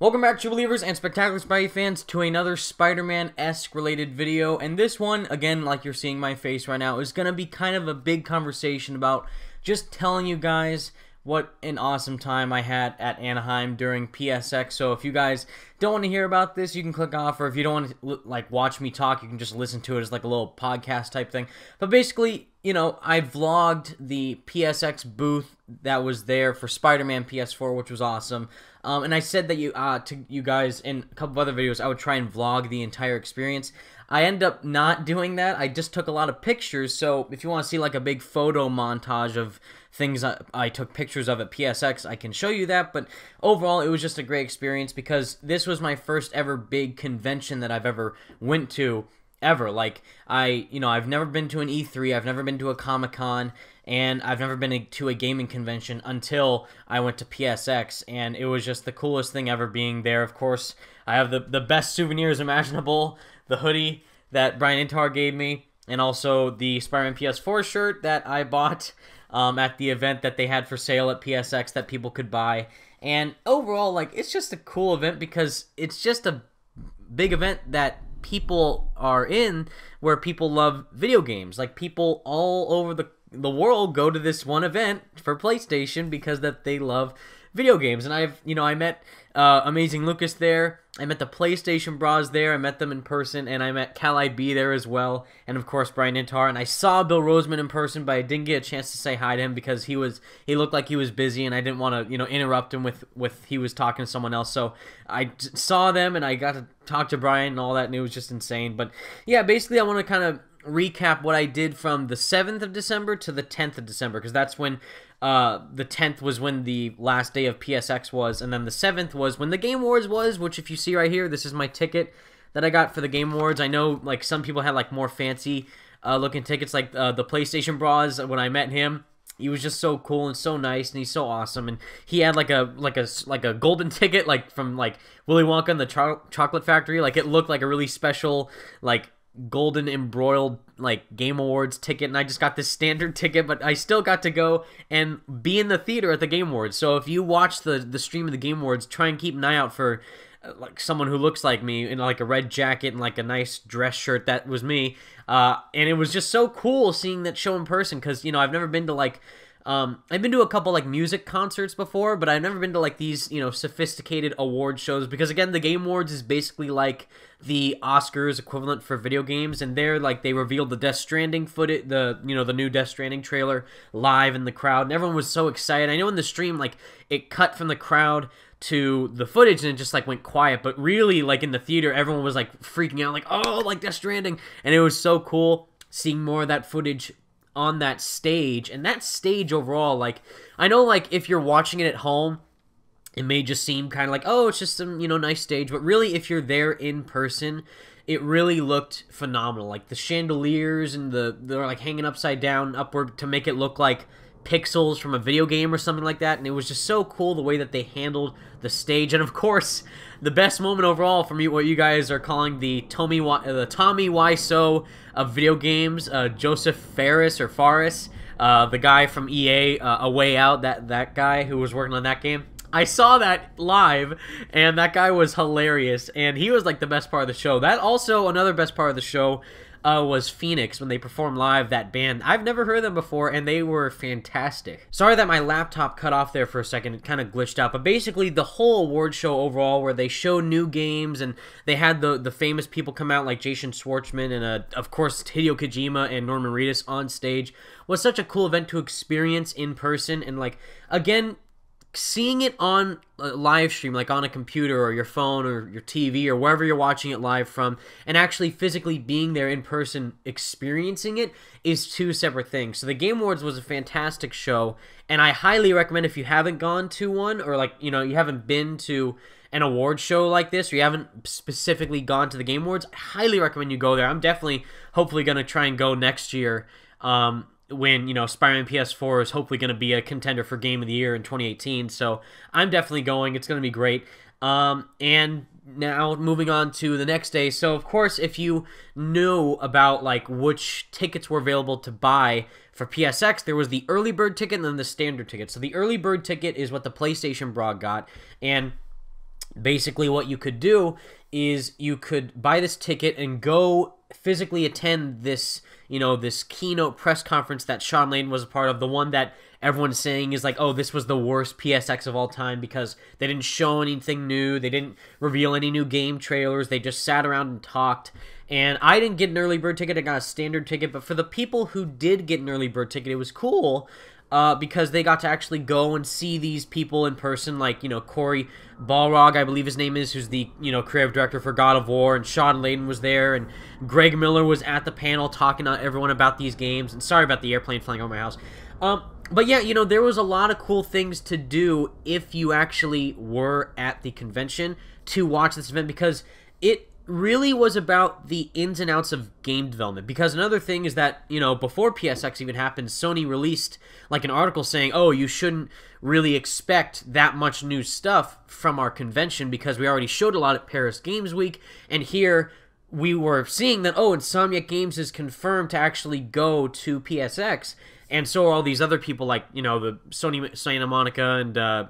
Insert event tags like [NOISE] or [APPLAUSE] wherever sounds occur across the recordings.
Welcome back, True Believers and Spectacular Spidey fans, to another Spider-Man-esque related video, and this one, again, like you're seeing my face right now, is going to be kind of a big conversation about just telling you guys what an awesome time I had at Anaheim during PSX. So if you guys don't want to hear about this, you can click off, or if you don't want to like watch me talk, you can just listen to it as like a little podcast type thing. But basically, you know, I vlogged the PSX booth that was there for Spider-Man PS4, which was awesome. Um, and I said that you uh, to you guys in a couple of other videos, I would try and vlog the entire experience. I end up not doing that. I just took a lot of pictures. So if you want to see like a big photo montage of things I, I took pictures of at PSX, I can show you that. But overall, it was just a great experience because this was my first ever big convention that I've ever went to ever. Like I, you know, I've never been to an E3. I've never been to a Comic Con and I've never been to a gaming convention until I went to PSX, and it was just the coolest thing ever being there. Of course, I have the, the best souvenirs [LAUGHS] imaginable the hoodie that Brian Intar gave me, and also the Spider Man PS4 shirt that I bought um, at the event that they had for sale at PSX that people could buy. And overall, like, it's just a cool event because it's just a big event that people are in where people love video games. Like, people all over the the world go to this one event for PlayStation because that they love video games. And I've, you know, I met uh, Amazing Lucas there. I met the PlayStation Bros there. I met them in person, and I met Cal IB there as well, and of course Brian Intar. And I saw Bill Roseman in person, but I didn't get a chance to say hi to him because he was he looked like he was busy, and I didn't want to you know interrupt him with with he was talking to someone else. So I saw them, and I got to talk to Brian and all that, and it was just insane. But yeah, basically I want to kind of recap what I did from the 7th of December to the 10th of December because that's when uh, the 10th was when the last day of PSX was, and then the 7th was when the Game Awards was, which if you see right here, this is my ticket that I got for the Game Awards. I know like some people had like more fancy uh, looking tickets, like uh, the PlayStation Bras. When I met him, he was just so cool and so nice and he's so awesome and he had like a like a like a golden [LAUGHS] ticket like from like willy wonka and the Cho chocolate factory like it looked like a really special like golden embroiled like game awards ticket and i just got this standard [LAUGHS] ticket but i still got to go and be in the theater at the game awards so if you watch the the stream of the game awards try and keep an eye out for uh, like someone who looks like me in like a red jacket and like a nice dress shirt that was me uh, and it was just so cool seeing that show in person because you know i've never been to like um, I've been to a couple like music concerts before, but I've never been to like these you know sophisticated award shows because again, the Game Awards is basically like the Oscars equivalent for video games, and there like they revealed the Death Stranding footage, the you know the new Death Stranding trailer live in the crowd, and everyone was so excited. I know in the stream like it cut from the crowd to the footage and it just like went quiet, but really like in the theater, everyone was like freaking out, like oh like Death Stranding, and it was so cool seeing more of that footage on that stage and that stage overall like i know like if you're watching it at home it may just seem kind of like oh it's just some you know nice stage but really if you're there in person it really looked phenomenal like the chandeliers and the they're like hanging upside down upward to make it look like pixels from a video game or something like that, and it was just so cool the way that they handled the stage. [LAUGHS] And of course, the best moment overall for me, what you guys are calling the Tommy, the Tommy Wiseau of video games, uh, Joseph Ferris or Faris, uh, the guy from EA, uh, A Way Out, that that guy who was working on that game. I saw that live, and that guy was hilarious, and he was like the best part of the show. That also another best part of the show uh, was Phoenix when they performed live that band. I've never heard them before and they were fantastic. Sorry that my laptop cut off there for a second, it kind of glitched out, but basically the whole award show overall where they show new games and they had the, the famous people come out like Jason Schwartzman and uh, of course Hideo Kojima and Norman Reedus on stage was such a cool event to experience in person and like again seeing it on a live stream, like on a computer or your phone or your TV or wherever you're watching it live from, and actually physically being there in person experiencing it is two separate things. So the Game Awards was a fantastic show, and I highly recommend if you haven't gone to one or like, you know, you haven't been to an award show like this or you haven't specifically gone to the Game Awards, I highly recommend you go there. I'm definitely hopefully going to try and go next year. Um, when you know Spider-Man PS4 is hopefully going to be a contender for Game of the Year in 2018. So I'm definitely going. It's going to be great. Um, and now moving on to the next day. So of course, if you knew about like which tickets were available to buy for PSX, there was the early bird ticket and then the standard ticket. So the early bird ticket is what the PlayStation Broad got, and basically what you could do is you could buy this ticket and go physically attend this, you know, this keynote press conference that Sean Lane was a part of, the one that everyone's saying is like, oh, this was the worst PSX of all time because they didn't show anything new, they didn't reveal any new game trailers, they just sat around and talked. And I didn't get an early bird ticket, I got a standard ticket, but for the people who did get an early bird ticket, it was cool uh, because they got to actually go and see these people in person, like, you know, Corey Balrog, I believe his name is, who's the, you know, creative director for God of War, and Sean Layden was there, and Greg Miller was at the panel talking to everyone about these games, and sorry about the airplane flying over my house. Um, but yeah, you know, there was a lot of cool things to do if you actually were at the convention to watch this event, because it really was about the ins and outs of game development because another thing is that you know before psx even happened sony released like an article saying oh you shouldn't really expect that much new stuff from our convention because we already showed a lot at paris games week and here we were seeing that oh insomniac games is confirmed to actually go to psx and so are all these other people like you know the sony santa monica and uh,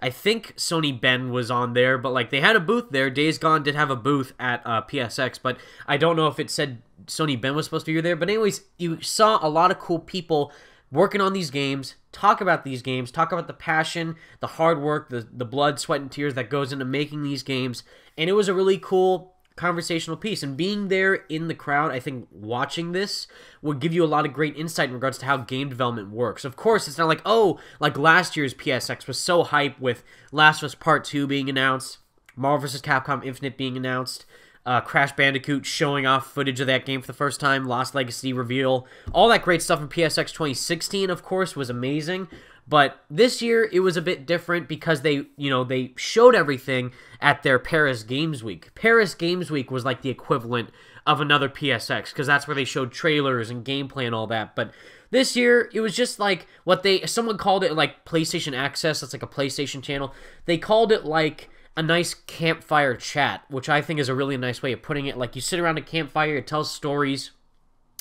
I think Sony Ben was on there, but like they had a booth there. Days Gone did have a booth at uh, PSX, but I don't know if it said Sony Ben was supposed to be there. But anyways, you saw a lot of cool people working on these games, talk about these games, talk about the passion, the hard work, the the blood, sweat, and tears that goes into making these games, and it was a really cool conversational piece. And being there in the crowd, I think watching this will give you a lot of great insight in regards to how game development works. Of course, it's not like, oh, like last year's PSX was so hype with Last of Us Part 2 being announced, Marvel vs. Capcom Infinite being announced, uh, Crash Bandicoot showing off footage of that game for the first time, Lost Legacy reveal, all that great stuff in PSX 2016, of course, was amazing. But this year it was a bit different because they, you know, they showed everything at their Paris Games Week. Paris Games Week was like the equivalent of another PSX because that's where they showed trailers and gameplay and all that. But this year it was just like what they someone called it like PlayStation Access. That's like a PlayStation channel. They called it like a nice campfire chat, which I think is a really nice way of putting it. Like you sit around a campfire, you tell stories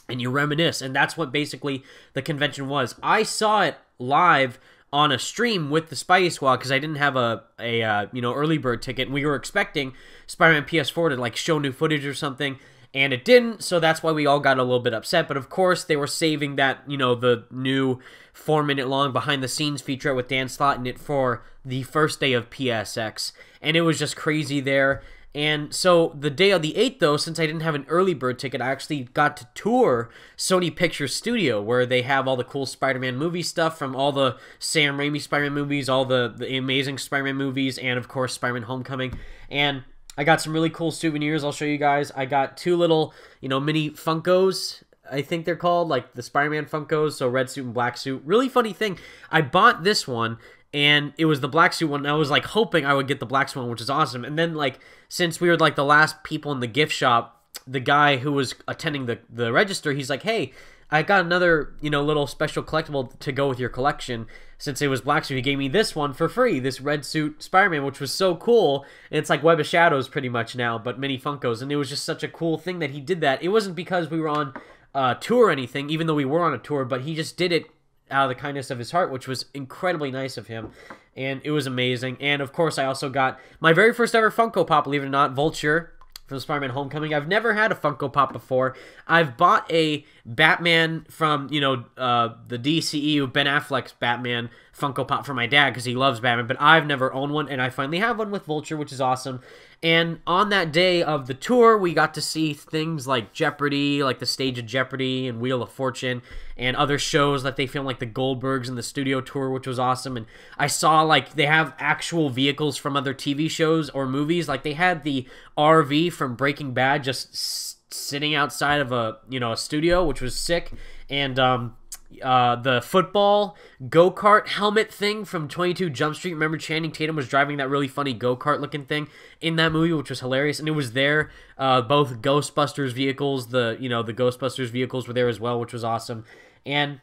and you reminisce. And that's what basically the convention was. I saw it live on a stream with the Spidey Squad because I didn't have a a uh, you know early bird ticket. And we were expecting Spider-Man PS4 to like show new footage or something, and it didn't. So that's why we all got a little bit upset. But of course, they were saving that you know the new four minute long behind the scenes feature with Dan Slott in it for the first day of PSX, and it was just crazy there. And so the day of the 8th, though, since I didn't have an early bird ticket, I actually got to tour Sony Pictures Studio, where they have all the cool Spider Man movie stuff from all the Sam Raimi Spider Man movies, all the, the amazing Spider Man movies, and of course, Spider Man Homecoming. And I got some really cool souvenirs I'll show you guys. I got two little, you know, mini Funkos I think they're called, like the Spider-Man Funkos, so red suit and black suit. Really funny thing. I bought this one and it was the black suit one. I was like hoping I would get the black suit one, which is awesome. And then like since we were like the last people in the gift shop, the guy who was attending the the register, he's like, "Hey, I got another you know little special collectible to go with your collection." Since it was black suit, he gave me this one for free, this red suit Spider-Man, which was so cool. And it's like Web of Shadows pretty much now, but mini Funkos, and it was just such a cool thing that he did that. It wasn't because we were on a tour or anything, even though we were on a tour, but he just did it out of the kindness of his heart, which was incredibly nice of him. And it was amazing. And of course, I also got my very first ever Funko Pop, believe it or not, Vulture from Spider-Man Homecoming. I've never had a Funko Pop before. I've bought a Batman from, you know, uh, the DCEU, Ben Affleck's Batman Funko Pop for my dad because he loves Batman, but I've never owned one, and I finally have one with Vulture, which is awesome. And on that day of the tour, we got to see things like Jeopardy, like the stage of Jeopardy and Wheel of Fortune, and other shows that they filmed, like the Goldbergs and the studio tour, which was awesome. And I saw like they have actual vehicles from other TV shows or movies. Like they had the RV from Breaking Bad just sitting outside of a you know a studio, which was sick. And um, uh, the football go kart helmet thing from 22 Jump Street. Remember, Channing Tatum was driving that really funny go kart looking thing in that movie, which was hilarious. And it was there. Uh, both Ghostbusters vehicles, the you know the Ghostbusters vehicles were there as well, which was awesome. And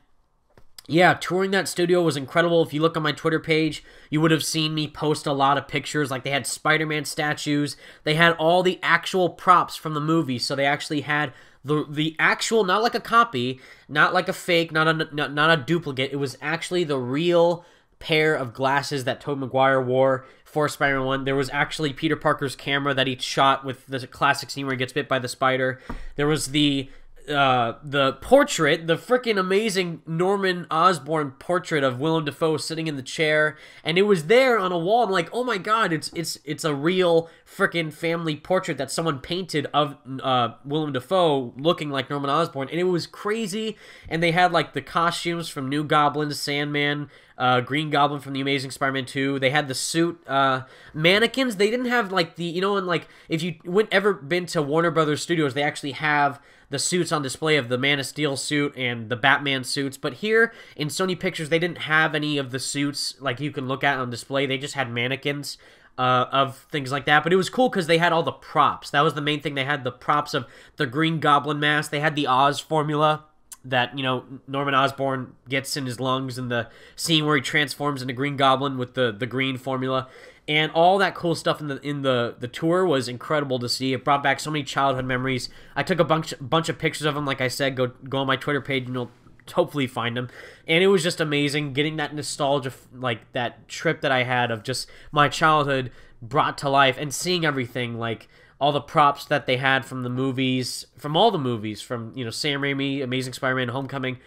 yeah, touring that studio was incredible. If you look on my Twitter page, you would have seen me post a lot of pictures. Like they had Spider Man statues, they had all the actual props from the movie. So they actually had the the actual, not like a copy, not like a fake, not a not, not a duplicate. It was actually the real pair of glasses that Tobey Maguire wore for Spider-Man 1. There was actually Peter Parker's camera that he shot with the classic scene where he gets bit by the spider. There was the uh, the portrait, the freaking amazing Norman Osborn portrait of Willem Dafoe sitting in the chair, and it was there on a wall. I'm like, oh my god, it's it's it's a real freaking family portrait that someone painted of uh, Willem Dafoe looking like Norman Osborn, and it was crazy. And they had like the costumes from New Goblin, Sandman, uh, Green Goblin from the Amazing Spider-Man 2. They had the suit uh, mannequins. They didn't have like the you know, and like if you went ever been to Warner Brothers Studios, they actually have the suits on display of the Man of Steel suit and the Batman suits. But here in Sony Pictures, they didn't have any of the suits like you can look at on display. They just had mannequins uh, of things like that. But it was cool because they had all the props. That was the main thing. They had the props of the Green Goblin mask. They had the Oz formula that you know Norman Osborn gets in his lungs in the scene where he transforms into Green Goblin with the the green formula and all that cool stuff in the in the the tour was incredible to see. It brought back so many childhood memories. I took a bunch bunch of pictures of them. Like I said, go go on my Twitter page and you'll hopefully find them. And it was just amazing getting that nostalgia, like that trip that I had of just my childhood brought to life and seeing everything like all the props that they had from the movies, from all the movies, from you know Sam Raimi, Amazing Spider-Man, Homecoming.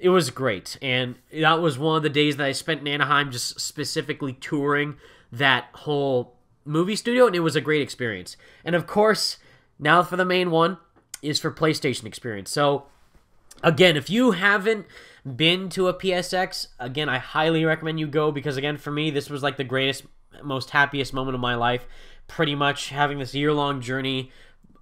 It was great, and that was one of the days that I spent in Anaheim, just specifically touring that whole movie studio, and it was a great experience. And of course, now for the main one is for PlayStation experience. So again, if you haven't been to a PSX, again, I highly recommend you go because again, for me, this was like the greatest, most happiest moment of my life. Pretty much having this year-long journey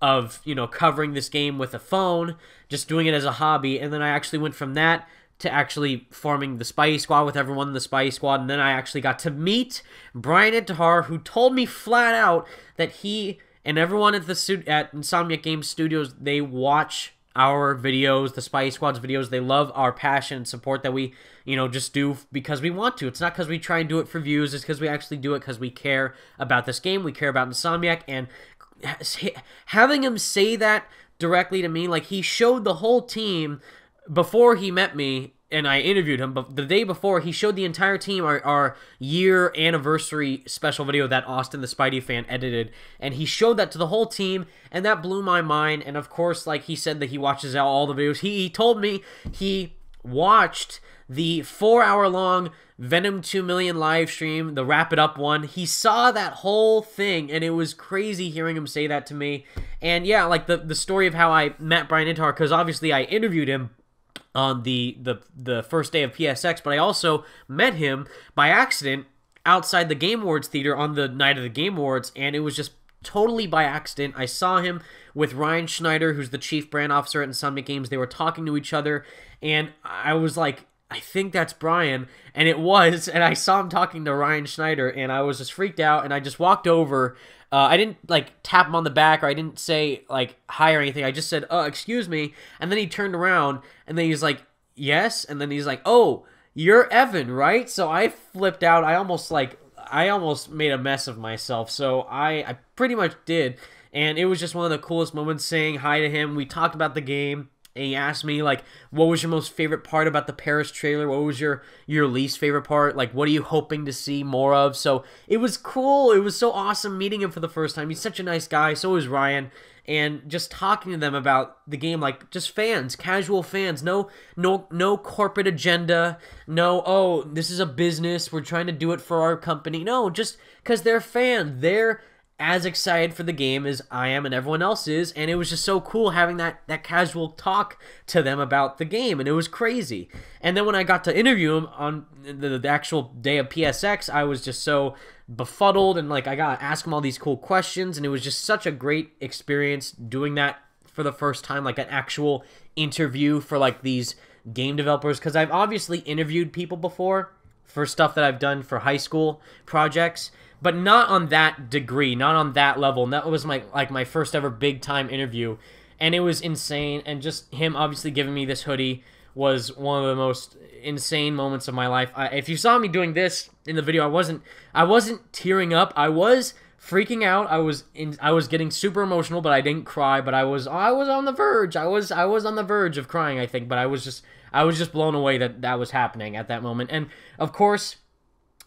of you know covering this game with a phone, just doing it as a hobby, and then I actually went from that to actually forming the Spidey Squad with everyone in the Spidey Squad, and then I actually got to meet Brian Intihar, who told me flat out that he and everyone at the suit at Insomniac Games Studios they watch our videos, the Spidey Squad's videos. They love our passion and support that we, you know, just do because we want to. It's not because we try and do it for views. It's because we actually do it because we care about this game. We care about Insomniac, and having him say that directly to me, like he showed the whole team before he met me and I interviewed him, but the day before, he showed the entire team our, our year anniversary special video that Austin the Spidey fan edited, and he showed that to the whole team, and that blew my mind. And of course, like he said that he watches out all the videos. He, he told me he watched the four hour long Venom 2 million live stream, the wrap it up one. He saw that whole thing, and it was crazy hearing him say that to me. And yeah, like the, the story of how I met Brian Intar, because obviously I interviewed him, on the, the the first day of PSX, but I also met him by accident outside the Game Awards theater on the night of the Game Awards, and it was just totally by accident. I saw him with Ryan Schneider, who's the chief brand officer at Insomniac Games. They were talking to each other, and I was like, I think that's Brian. And it was. And I saw him talking to Ryan Schneider, and I was just freaked out. And I just walked over. Uh, I didn't like tap him on the back, or I didn't say like hi or anything. I just said, "Oh, excuse me." And then he turned around, and then he's like, "Yes." And then he's like, "Oh, you're Evan, right?" So I flipped out. I almost like I almost made a mess of myself. So I I pretty much did. And it was just one of the coolest moments saying hi to him. We talked about the game and he asked me like what was your most favorite part about the paris trailer what was your your least favorite part like what are you hoping to see more of so it was cool it was so awesome meeting him for the first time he's such a nice guy so is ryan and just talking to them about the game like just fans casual fans no no no corporate agenda no oh this is a business we're trying to do it for our company no just because they're fans they're as excited for the game as I am and everyone else is, and it was just so cool having that that casual talk to them about the game, and it was crazy. And then when I got to interview him on the, the actual day of PSX, I was just so befuddled and like I got to ask him all these cool questions, and it was just such a great experience doing that for the first time, like an actual interview for like these game developers, because I've obviously interviewed people before for stuff that I've done for high school projects but not on that degree, not on that level. And that was my like my first ever big time interview, and it was insane. And just him obviously giving me this hoodie was one of the most insane moments of my life. I, if you saw me doing this in the video, I wasn't I wasn't tearing up. I was freaking out. I was in I was getting super emotional, but I didn't cry, but I was I was on the verge. I was I was on the verge of crying, I think, but I was just I was just blown away that that was happening at that moment. And of course,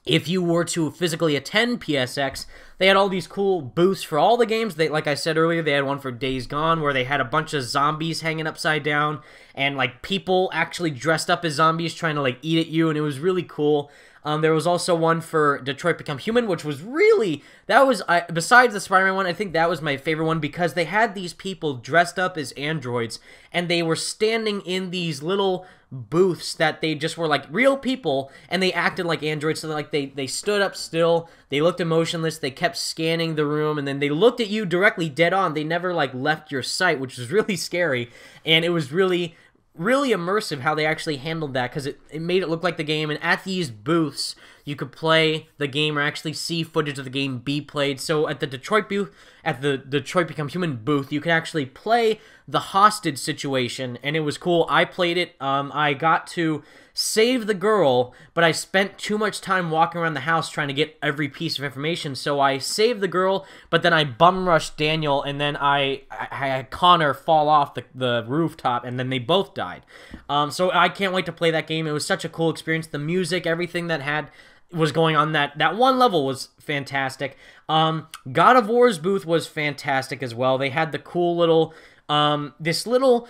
if you were to physically attend PSX, they had all these cool booths for all the games. They, like I said earlier, they had one for Days Gone where they had a bunch of zombies hanging upside down and like people actually dressed up as zombies trying to like eat at you, and it was really cool. Um, there was also one for Detroit Become Human, which was really that was I, besides the Spider-Man one, I think that was my favorite one because they had these people dressed up as androids and they were standing in these little booths that they just were like real people and they acted like androids. So like they they stood up still, they looked emotionless, they kept scanning the room, and then they looked at you directly dead on. They never like left your sight, which was [LAUGHS] really scary, and it was really really immersive how they actually handled that because it, it made it look like the game. And at these booths, you could play the game or actually see footage of the game be played. So at the Detroit booth, at the Detroit Become Human booth, you could actually play the hostage situation, and it was cool. I played it. Um, I got to save the girl, but I spent too much time walking around the house trying to get every piece of information. So I saved the girl, but then I bum rushed Daniel, and then I, I had Connor fall off the, the rooftop, and then they both died. Um, so I can't wait to play that game. It was such a cool experience. The music, everything that had was going on that that one level was fantastic. Um, God of War's booth was fantastic as well. They had the cool little um, this little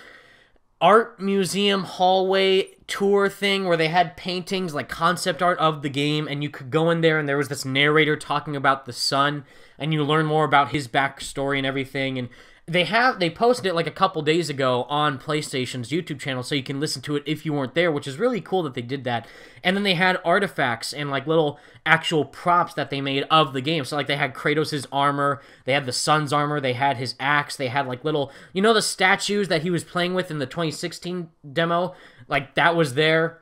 art museum hallway tour thing where they had paintings like concept art of the game and you could go in there and there was this narrator talking about the sun and you learn more about his backstory and everything and they have they posted it like a couple days ago on PlayStation's YouTube channel, so you can listen to it if you weren't there, which is really cool that they did that. And then they had artifacts and like little actual props that they made of the game. So like they had Kratos' armor, they had the sun's armor, they had his axe, they had like little you know the statues that he was playing with in the 2016 demo, like that was there,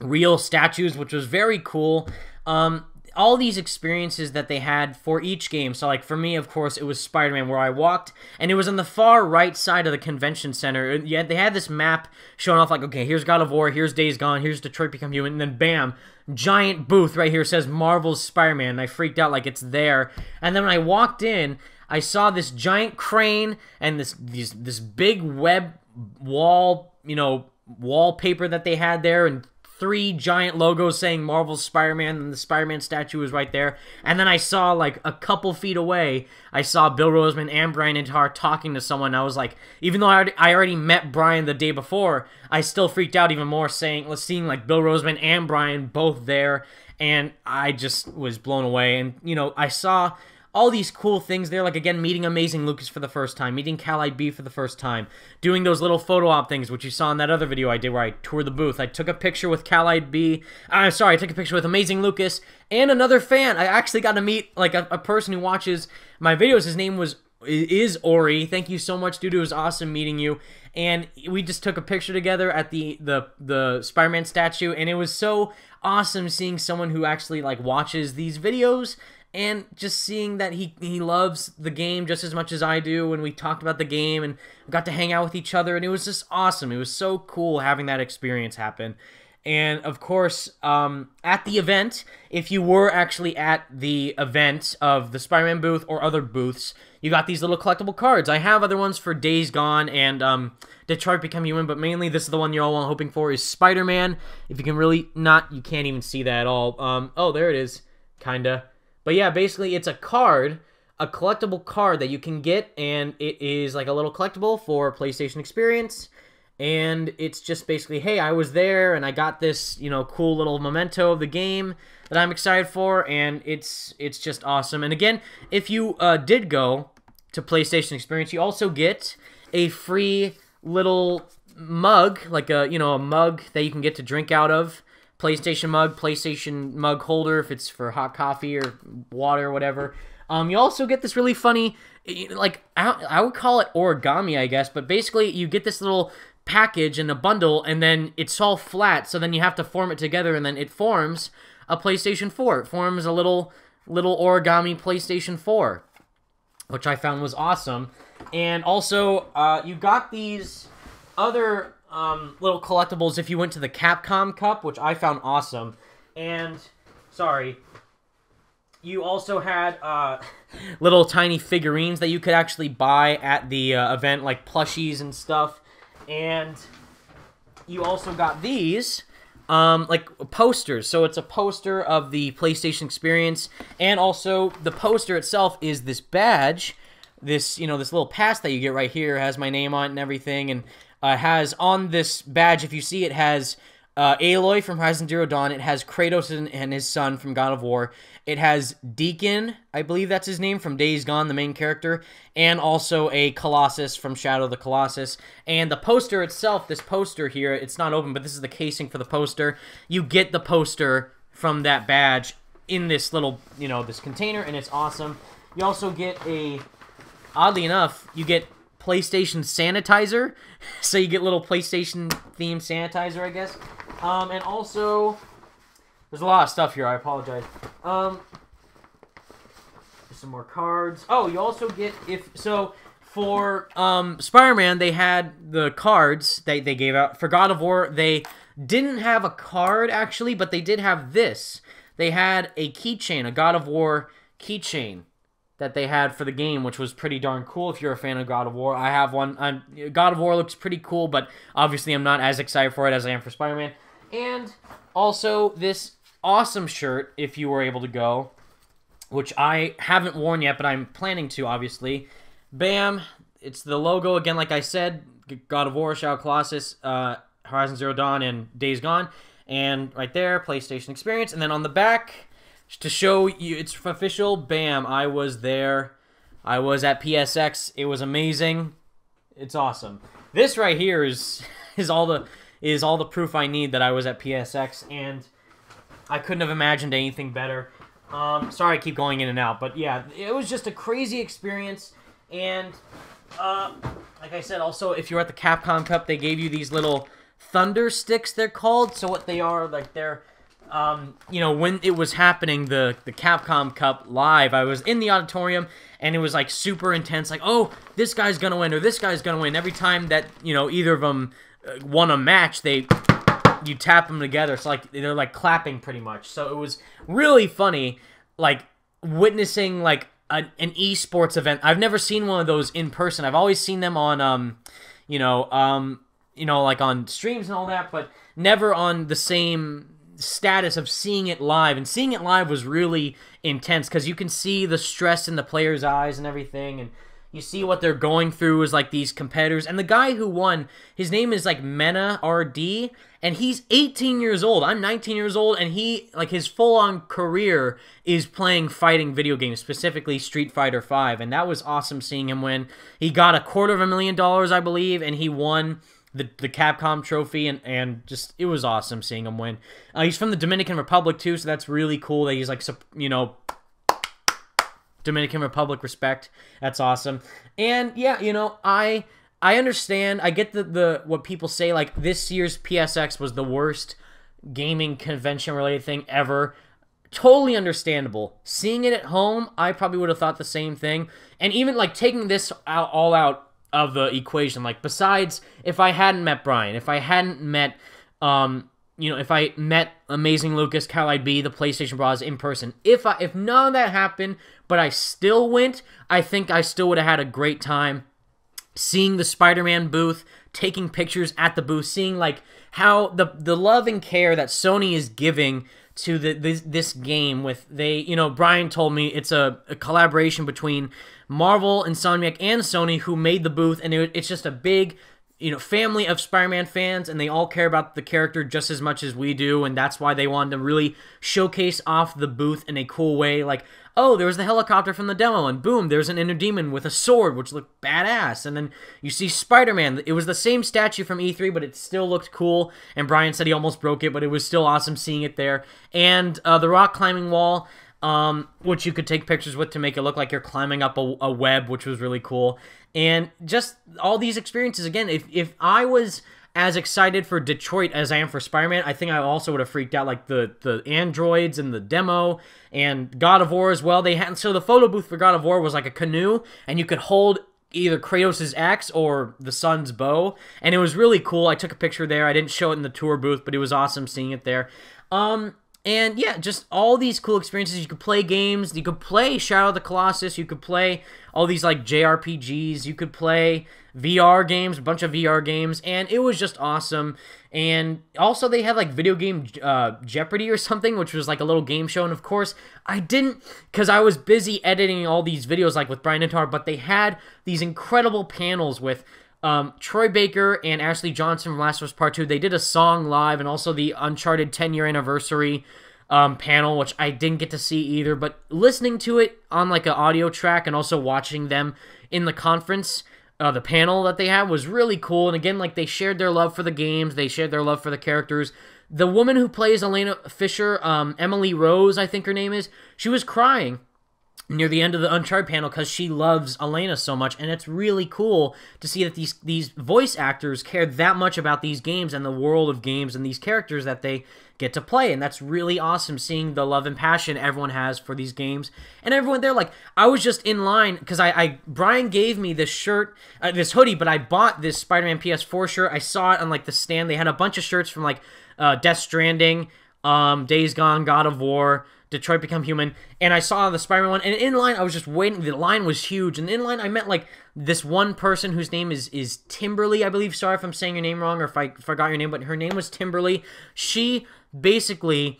real statues, which was very cool. Um, all these experiences that they had for each game. So, like for me, of course, it was Spider Man where I walked, and it was on the far right side of the convention center. Yeah, they had this map showing off like, okay, here's God of War, here's Days Gone, here's Detroit Become Human, and then bam, giant booth right here says Marvel's Spider Man. I freaked out like it's there, and then when I walked in, I saw this giant crane and this these this big web wall, you know, wallpaper that they had there and three giant logos saying Marvel's Spider Man, and the Spider Man statue was right there. And then I saw, like, a couple feet away, I saw Bill Roseman and Brian Intar talking to someone. I was like, even though I already, I already met Brian the day before, I still freaked out even more, saying, seeing, like, Bill Roseman and Brian both there. And I just was blown away. And, you know, I saw all these cool things there. Like again, meeting Amazing Lucas for the first time, meeting Cali B for the first time, doing those little photo op things, which you saw in that other video I did where I toured the booth. I took a picture with Cali B. I'm uh, sorry, I took a picture with Amazing Lucas and another fan. I actually got to meet like a, a person who watches my videos. His name was is Ori. Thank you so much, dude. It was awesome meeting you. And we just took a picture together at the the the Spider-Man statue, and it was so awesome seeing someone who actually like watches these videos and just seeing that he he loves the game just as much as I do and we talked about the game and got to hang out with each other and it was just awesome. It was so cool having that experience happen. And of course, um, at the event, if you were actually at the event of the Spider Man booth or other booths, you got these little collectible cards. I have other ones for Days Gone and um, Detroit Become Human, but mainly this is the one you're all hoping for is Spider Man. If you can really not, you can't even see that at all. Um, oh, there it is. Kinda. But yeah, basically it's a card, a collectible card that you can get, and it is like a little collectible for PlayStation Experience. And it's just basically, hey, I was there and I got this, you know, cool little memento of the game that I'm excited for, and it's it's just awesome. And again, if you uh, did go to PlayStation Experience, you also get a free little mug, like a you know a mug that you can get to drink out of PlayStation mug, PlayStation mug holder if it's for hot coffee or water or whatever. Um, you also get this really funny, like I, I would call it origami, I guess, but basically you get this little package and a bundle, and then it's all flat. So then you have to form it together, and then it forms a PlayStation 4. It forms a little little origami PlayStation 4, which I found was awesome. And also, uh, you got these other um, little collectibles if you went to the Capcom Cup, which I found awesome. And, sorry, you also had uh, [LAUGHS] little tiny figurines that you could actually buy at the uh, event, like plushies and stuff. And you also got these, um, like posters. So it's a poster of the PlayStation experience, and also the poster itself is this badge. This, you know, this little pass that you get right here has my name on it and everything, and uh, has on this badge, if you see, it has uh, Aloy from Horizon Zero Dawn. It has Kratos and, and, his son from God of War. It has Deacon, I believe that's his name, from Days Gone, the main character, and also a Colossus from Shadow of the Colossus. And the poster itself, this poster here, it's not open, but this is the casing for the poster. You get the poster from that badge in this little, you know, this container, and it's awesome. You also get a, oddly enough, you get PlayStation sanitizer. [LAUGHS] so you get little PlayStation themed sanitizer, I guess. Um, and also, there's a lot of stuff here. I apologize. Um, some more cards. Oh, you also get if so for um, Spider-Man they had the cards that they gave out. For God of War they didn't have a card actually, but they did have this. They had a keychain, a God of War keychain that they had for the game, which was pretty darn cool if you're a fan of God of War. I have one. I'm, God of War looks pretty cool, but obviously I'm not as excited for it as I am for Spider Man. And also this awesome shirt, if you were able to go, which I haven't worn yet, but I'm planning to, obviously. Bam! It's the logo again, like I said God of War, Shadow Colossus, uh, Horizon Zero Dawn, and Days Gone. And right there, PlayStation Experience. And then on the back, to show you it's official. Bam! I was there. I was at PSX. It was amazing. It's awesome. This right here is [LAUGHS] is all the is all the proof I need that I was at PSX, and I couldn't have imagined anything better. Um, sorry, I keep going in and out, but yeah, it was just a crazy experience. And uh, like I said, also if you're at the Capcom Cup, they gave you these little thunder sticks. They're called. So what they are, like they're um, you know, when it was happening, the the Capcom Cup live, I was in the auditorium, and it was like super intense. Like, oh, this guy's gonna win, or this guy's gonna win. Every time that you know either of them uh, won a match, they you tap them together. It's like they're like clapping pretty much. So it was really funny, like witnessing like an, an esports event. I've never seen one of those in person. I've always seen them on, um, you know, um, you know, like on streams and all that, but never on the same status of seeing it live, and seeing it live was really intense because you can see the stress in the players' eyes and everything, and you see what they're going through is like these competitors. And the guy who won, his name is like Mena RD, and he's 18 years old. I'm 19 years old, and he like his full-on career is playing fighting video games, specifically Street Fighter 5, and that was awesome seeing him win. He got a quarter of a million dollars, I believe, and he won the, the Capcom trophy, and, and just it was awesome seeing him win. Uh, he's from the Dominican Republic too, so that's really cool that he's like you know Dominican Republic respect. That's awesome. And yeah, you know I I understand I get the the what people say like this year's PSX was the worst gaming convention related thing ever. Totally understandable. Seeing it at home, I probably would have thought the same thing. And even like taking this out all out of the equation. Like besides, if I hadn't met Brian, if I hadn't met, um, you know, if I met Amazing Lucas, I'd be the PlayStation Bros in person, if I if none of that happened, but I still went, I think I still would have had a great time seeing the Spider-Man booth, taking pictures at the booth, seeing like how the the love and care that Sony is giving to the this, this game with they you know Brian told me it's a, a collaboration between Marvel, Insomniac, and Sony who made the booth, and it, it's just a big you know family of spider-man fans and they all care about the character just as much as we do and that's why they wanted to really showcase off the booth in a cool way like oh there was the helicopter from the demo and boom there's an inner demon with a sword which looked badass and then you see spider-man it was the same statue from e3 but it still looked cool and brian said he almost broke it but it was still awesome seeing it there and uh, the rock climbing wall um, which you could take pictures with to make it look like you're climbing up a, a web, which was really cool. And just all these experiences. Again, if, if I was as excited for Detroit as I am for Spider-Man, I think I also would have freaked out like the the androids and the demo and God of War as well. They had so the photo booth for God of War was like a canoe and you could hold either Kratos' axe or the sun's bow and it was really cool. I took a picture there. I didn't show it in the tour booth, but it was awesome seeing it there. Um and yeah, just all these cool experiences. You could play games. You could play Shadow of the Colossus. You could play all these like JRPGs. You could play VR games, a bunch of VR games, and it was just awesome. And also, they had like video game uh, Jeopardy or something, which was like a little game show. And of course, I didn't because I was busy editing all these videos, like with Brian Intar. But they had these incredible panels with um, Troy Baker and Ashley Johnson from Last of Us Part Two, they did a song live, and also the Uncharted 10 year anniversary um, panel, which I didn't get to see either. But listening to it on like an audio track, and also watching them in the conference, uh, the panel that they had was really cool. And again, like they shared their love for the games, they shared their love for the characters. The woman who plays Elena Fisher, um, Emily Rose, I think her name is, she was crying near the end of the Uncharted panel because she loves Elena so much, and it's really cool to see that these these voice actors care that much about these games and the world of games and these characters that they get to play, and that's really awesome. Seeing the love and passion everyone has for these games, and everyone there, like I was just in line because I, I Brian gave me this shirt, uh, this hoodie, but I bought this Spider-Man PS4 shirt. I saw it on like the stand. They had a bunch of shirts from like uh, Death Stranding, um, Days Gone, God of War. Detroit Become Human, and I saw the Spider-Man one. And in line, I was just waiting. The line was huge, and in line, I met like this one person whose name is is Timberly, I believe. Sorry if I'm saying your name wrong or if I forgot your name, but her name was Timberly. She basically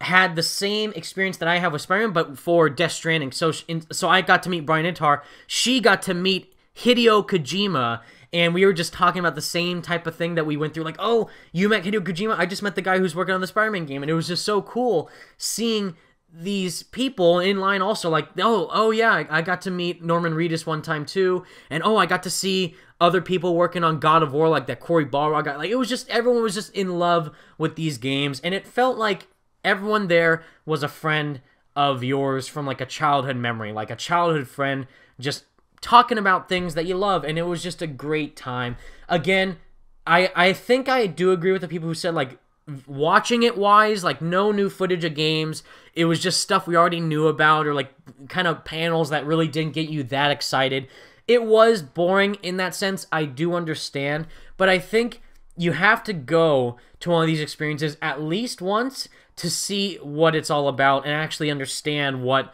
had the same experience that I have with Spider-Man, but for Death Stranding. So in, so I got to meet Brian Intar. She got to meet Hideo Kojima and we were just talking about the same type of thing that we went through like oh you met hideo kojima i just met the guy who's working on the spider-man game and it was just so cool seeing these people in line also like oh oh yeah I got to meet Norman Reedus one time too and oh I got to see other people working on God of War like that Corey Balrog guy like it was just everyone was just in love with these games and it felt like everyone there was a friend of yours from like a childhood memory like a childhood friend just talking about things that you love and it was just a great time again I I think I do agree with the people who said like watching it wise, like no new footage of games. It was just stuff we already knew about or like kind of panels that really didn't get you that excited. It was boring in that sense. I do understand, but I think you have to go to one of these experiences at least once to see what it's all about and actually understand what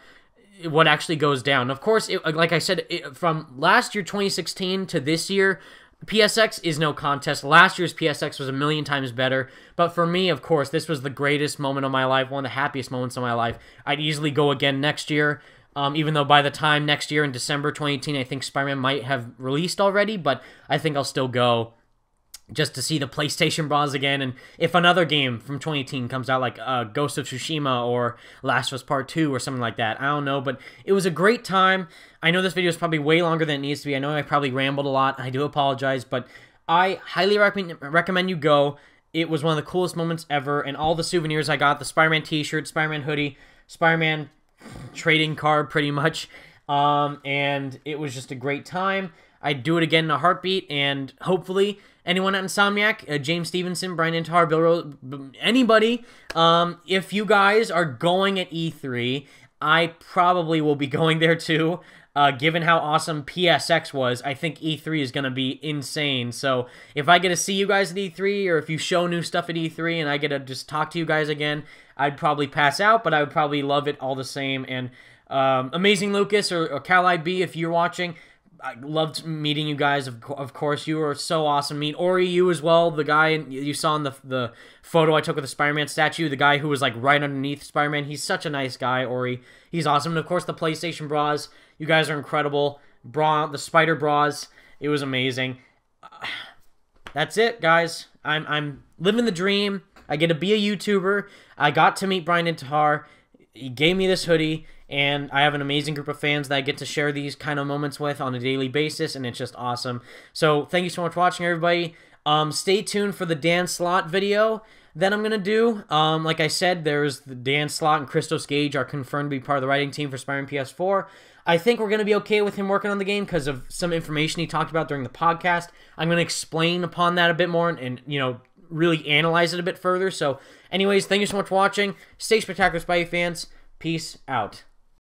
what actually goes down. Of course, it, like I said, it, from last year 2016 to this year, PSX is no contest. Last year's PSX was a million times better. But for me, of course, this was the greatest moment of my life, one of the happiest moments of my life. I'd easily go again next year. Um, even though by the time next year in December 2018, I think Spider Man might have released already, but I think I'll still go just to see the PlayStation bras again. And if another game from 2018 comes out, like uh, Ghost of Tsushima or Last of Us Part 2 or something like that, I don't know. But it was a great time. I know this video is probably way longer than it needs to be. I know I probably rambled a lot. I do apologize, but I highly recommend recommend you go. It was one of the coolest moments ever, and all the souvenirs I got: the Spider-Man T-shirt, Spider-Man hoodie, Spider-Man trading card, pretty much. Um, and it was just a great time. I'd do it again in a heartbeat, and hopefully anyone at Insomniac, uh, James Stevenson, Brian Intar, Bill Rose, anybody. Um, if you guys are going at E3, I probably will be [LAUGHS] going there too. Uh, given how awesome PSX was, I think E3 is going to be insane. So if I get to see you guys at E3, or if you show new stuff at E3 and I get to just talk to you guys again, I'd probably pass out, but I would probably love it all the same. And um, Amazing Lucas or, or Cal IB, if you're watching, I loved meeting you guys. Of, of course, you were so awesome. Meet Ori, you as well. The guy you saw in the the photo I took with the Spider-Man statue, the guy who was like right underneath Spider-Man. He's such a nice guy, Ori. He's awesome. And of course, the PlayStation Bras. You guys are incredible. Bra, the Spider Bras. It was amazing. [SIGHS] that's it, guys. I'm I'm living the dream. I get to be a YouTuber. I got to meet Brian Intihar. He gave me this hoodie and I have an amazing group of fans that I get to share these kind of moments with on a daily basis, and it's just awesome. So thank you so much for watching, everybody. Um, stay tuned for the Dan Slot video that I'm going to do. Um, like I said, there's the Dan Slot and Christos Gage are confirmed to be part of the writing team for Spider-Man PS4. I think we're going to be okay with him working on the game because of some information he talked about during the podcast. I'm going to explain upon that a bit more and, and, you know, really analyze it a bit further. So, anyways, thank you so much for watching. Stay spectacular, Spidey fans. Peace out.